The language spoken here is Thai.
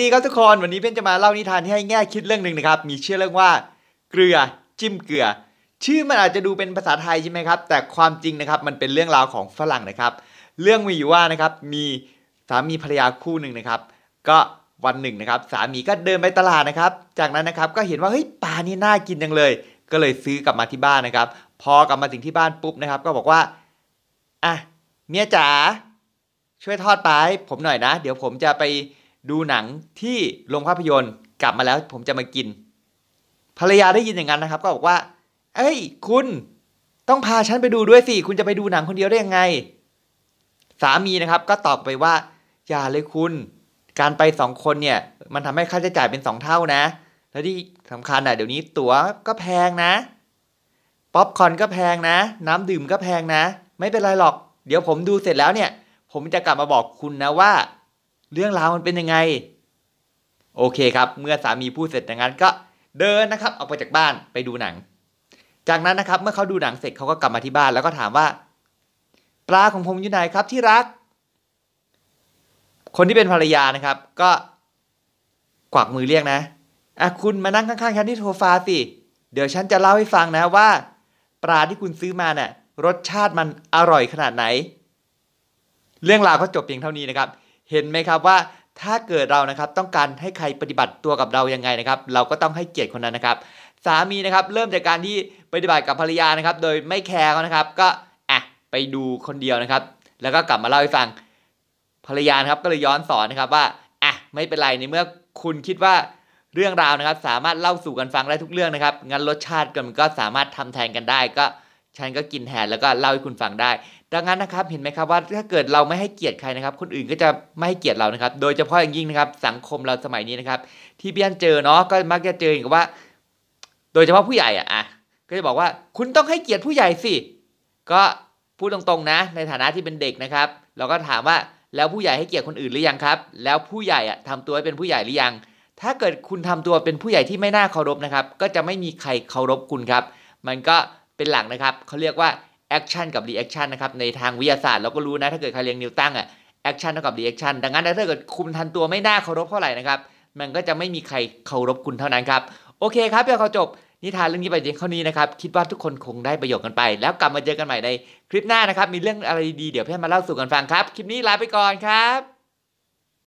ดีครับทุกคนวันนี้เพื่อนจะมาเล่านิทานที่ให้แง่คิดเรื่องหนึ่งนะครับมีชื่อเรื่องว่า เกลือจิ้มเกลือชื่อมันอาจจะดูเป็นภาษาไทยใช่ไหมครับแต่ความจริงนะครับมันเป็นเรื่องราวของฝรั่งนะครับ เรื่องมีอยู่ว่านะครับมีสามีภรรยาคู่หนึ่งนะครับ ก็วันหนึ่งนะครับ สามีก็เดินไปตลาดนะครับ จากนั้นนะครับก็เห็นว่าเฮ้ยปลานี่น่ากินจังเลย ก็เลยซื้อกลับมาที่บ้านนะครับ พอกลับมาถึงที่บ้านปุ๊บนะครับ ก็บอกว่าอ่ะเมียจ๋าช่วยทอดปลาให้ผมหน่อยนะ เดี๋ยวผมจะไปดูหนังที่โรงภาพยนตร์กลับมาแล้ว ผมจะมากิน ภรรยาได้ยินอย่างนั้นนะครับ ก็บอกว่าเอ้ยคุณ ต้องพาฉันไปดูด้วยสิคุณจะไปดูหนัง คนเดียวได้ยังไง สามีนะครับ ก็ตอบไปว่า อย่าเลยคุณ การไปสองคนเนี่ย มันทำให้ค่าใช้จ่ายเป็นสองเท่านะ แล้วที่สำคัญอ่ะเดี๋ยวนี้ตั๋วก็แพงนะป๊อปคอนก็แพงนะ น้ำดื่มก็แพงนะ ไม่เป็นไรหรอกเดี๋ยวผมดูเสร็จแล้วเนี่ย ผมจะกลับมาบอกคุณนะว่าเรื่องราวมันเป็นยังไง โอเคครับ เมื่อสามีพูดเสร็จอย่างนั้น ก็เดินนะครับออกไปจากบ้านไปดูหนัง จากนั้นนะครับ เมื่อเขาดูหนังเสร็จเขาก็กลับมาที่บ้าน แล้วก็ถามว่า ปลาของผมอยู่ไหนครับที่รัก คนที่เป็นภรรยานะครับ ก็กวักมือเรียกนะอ่ะคุณมานั่งข้างๆฉันที่โซฟาสิเดี๋ยวฉันจะเล่าให้ฟังนะว่า ปลาที่คุณซื้อมาเนี่ยรสชาติมันอร่อยขนาดไหน เรื่องราวก็จบเพียงเท่านี้นะครับเห็นไหมครับว่าถ้าเกิดเรานะครับต้องการให้ใครปฏิบัติตัวกับเรายังไงนะครับ เราก็ต้องให้เกียรติคนนั้นนะครับ สามีนะครับเริ่มจากการที่ปฏิบัติกับภรรยานะครับ โดยไม่แคร์นะครับก็อ่ะไปดูคนเดียวนะครับ แล้วก็กลับมาเล่าให้ฟังภรรยาครับก็เลยย้อนสอนนะครับว่าอ่ะไม่เป็นไรในเมื่อคุณคิดว่าเรื่องราวนะครับ สามารถเล่าสู่กันฟังได้ทุกเรื่องนะครับงั้นรสชาติกันก็สามารถทำแทนกันได้ก็ฉันก็กินแทนแล้วก็เล่าให้คุณฟังได้ ดังนั้นนะครับ เห็นไหมครับว่าถ้าเกิดเราไม่ให้เกียรติใครนะครับ คนอื่นก็จะไม่ให้เกียรติเรานะครับ โดยเฉพาะอย่างยิ่งนะครับ สังคมเราสมัยนี้นะครับ ที่เบี้ยนเจอเนาะก็มักจะเจออย่างว่า โดยเฉพาะผู้ใหญ่อ่ะก็จะบอกว่าคุณต้องให้เกียรติผู้ใหญ่สิก็พูดตรงๆนะ ในฐานะที่เป็นเด็กนะครับ เราก็ถามว่าแล้วผู้ใหญ่ให้เกียรติคนอื่นหรือยังครับ แล้วผู้ใหญ่อ่ะทำตัวให้เป็นผู้ใหญ่หรือยัง ถ้าเกิดคุณทำตัวเป็นผู้ใหญ่ที่ไม่น่าเคารพนะครับ ก็จะไม่มีใครเคารพคุณครับ มันก็เป็นหลักนะครับเขาเรียกว่าแอคชั่นกับรีแอคชั่นนะครับในทางวิทยาศาสตร์เราก็รู้นะถ้าเกิดใครเรียนนิวตันอ่ะแอคชั่นเท่ากับรีแอคชั่นดังนั้นถ้าเกิดคุณทันตัวไม่น่าเคารพเท่าไหร่นะครับมันก็จะไม่มีใครเคารพคุณเท่านั้นครับโอเค ครับเพื่อเขาจบนิทานเรื่องนี้ไปเพียงเท่านี้นะครับคิดว่าทุกคนคงได้ประโยชน์กันไป แล้วกลับมาเจอกันใหม่ในคลิปหน้านะครับมีเรื่องอะไรดีเดี๋ยวเพื่อนมาเล่าสู่กันฟังครับคลิปนี้ลาไปก่อนครับ